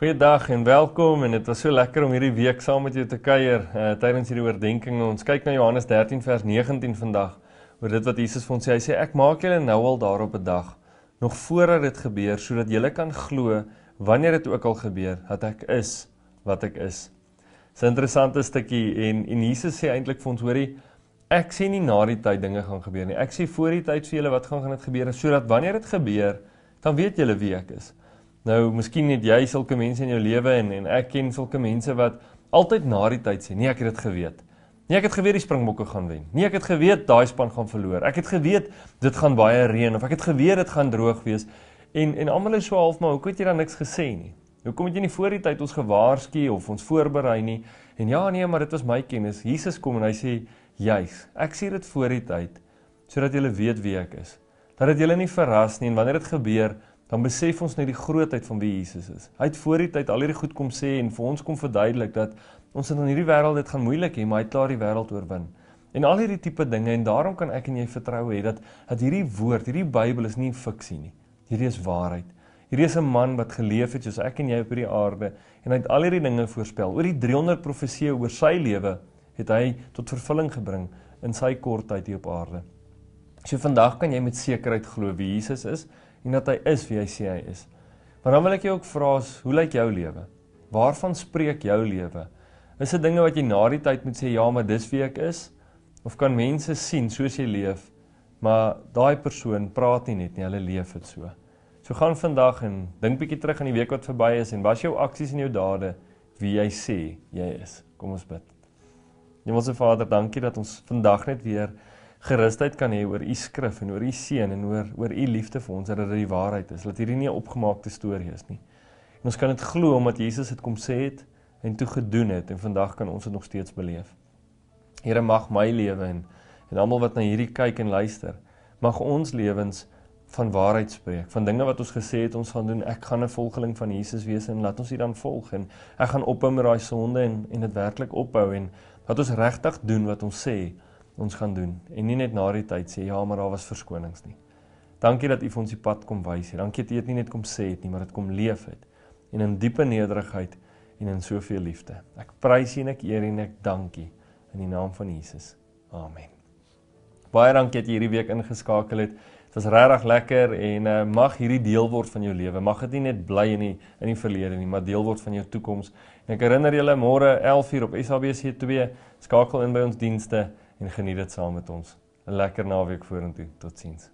Goeiedag en welkom en dit was so lekker om hierdie week saam met jou te kuier uh, tydens hierdie oordeenking. Ons kyk na Johannes 13 vers 19 vandag oor dit wat Jesus vir ons sê. Hy sê ek maak julle nou al daarop 'n dag nog voordat dit gebeur sodat julle kan glo wanneer dit ook al gebeur dat ek is wat ek is. Dis 'n interessante stukkie en en Jesus sê eintlik vir ons hoorie ek sê nie na die tyd dinge gaan gebeur nie. Ek sê voor die tyd vir julle wat gaan gaan dit gebeur sodat wanneer dit gebeur dan weet julle wie ek is. Nou, miskien het jy sulke mense in jou lewe en en ek ken sulke mense wat altyd na die tyd sê, "Nee, ek het dit geweet." Nee, ek het geweet die Springbokke gaan wen. Nee, ek het geweet daai span gaan verloor. Ek het geweet dit gaan baie reën of ek het geweet dit gaan droog wees. En en almal is so half, maar hoekom het jy dan niks gesê nie? Hoekom het jy nie voor die tyd ons gewaarsku of ons voorberei nie? En ja, nee, maar dit was my kennis. Jesus kom en hy sê, "Juis, ek sien dit voor die tyd sodat jy weet wie ek is. Dat dit julle nie verras nie en wanneer dit gebeur, dan besef ons net die grootheid van wie Jesus is. Hy het voor die tyd al hierdie goed kom sê en vir ons kom verduidelik dat ons in hierdie wêreld dit gaan moeilik hê, maar hy het klaar die wêreld oorwin. En al hierdie tipe dinge en daarom kan ek en jy vertrou hê dat dat hierdie woord, hierdie Bybel is nie fiksie nie. Hierdie is waarheid. Hierdie is 'n man wat geleef het soos ek en jy op hierdie aarde en hy het al hierdie dinge voorspel. Oor die 300 profeseë oor sy lewe het hy tot vervulling gebring in sy kort tyd hier op aarde. So vandag kan jy met sekerheid glo wie Jesus is en dat hy is wie hy sê hy is. Maar dan wil ek jou ook vra, hoe lyk jou lewe? Waarvan spreek jou lewe? Is dit dinge wat jy na die tyd moet sê ja, maar dis wie ek is? Of kan mense sien soos jy leef, maar daai persoon praat nie net nie, hulle leef dit so. So gaan vandag en dink bietjie terug aan die week wat verby is en was jou aksies en jou dade wie jy sê jy is? Kom ons bid. Hemelse Vader, dankie dat ons vandag net weer gerusheid kan hê oor u skrif en oor u seën en oor oor u liefde vir ons dat dit die waarheid is dat hierdie nie 'n opgemaakte storie is nie. En ons kan dit glo omdat Jesus dit kom sê het en toe gedoen het en vandag kan ons dit nog steeds beleef. Here mag my lewe en en almal wat na hierdie kyk en luister, mag ons lewens van waarheid spreek, van dinge wat ons gesê het ons gaan doen. Ek gaan 'n volgeling van Jesus wees en laat ons dit dan volg en ek gaan ophou met daai sonde en en dit werklik opbou en dat ons regtig doen wat ons sê ons gaan doen en nie net na die tyd sê ja, maar daar was verskonings nie. Dankie dat U vir ons die pad kom wys hier. Dankie dat U dit nie net kom sê het nie, maar dit kom leef het en in diepe nederigheid en in soveel liefde. Ek prys U en ek eer U en ek dank U in die naam van Jesus. Amen. Baie dankie dat jy hierdie week ingeskakel het. Dit was regtig lekker en uh, mag hierdie deel word van jou lewe. Mag dit nie net bly in die in die verlede nie, maar deel word van jou toekoms. En ek herinner julle môre 11:00 op SABC2 skakel in by ons dienste en geniet dit saam met ons. 'n Lekker naweek vorentoe. Totsiens.